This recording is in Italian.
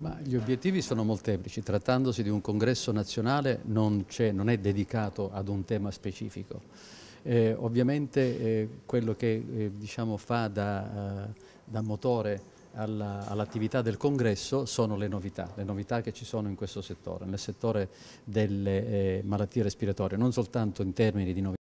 Ma gli obiettivi sono molteplici, trattandosi di un congresso nazionale non, è, non è dedicato ad un tema specifico. Eh, ovviamente eh, quello che eh, diciamo, fa da, eh, da motore all'attività all del congresso sono le novità, le novità che ci sono in questo settore, nel settore delle eh, malattie respiratorie, non soltanto in termini di novità.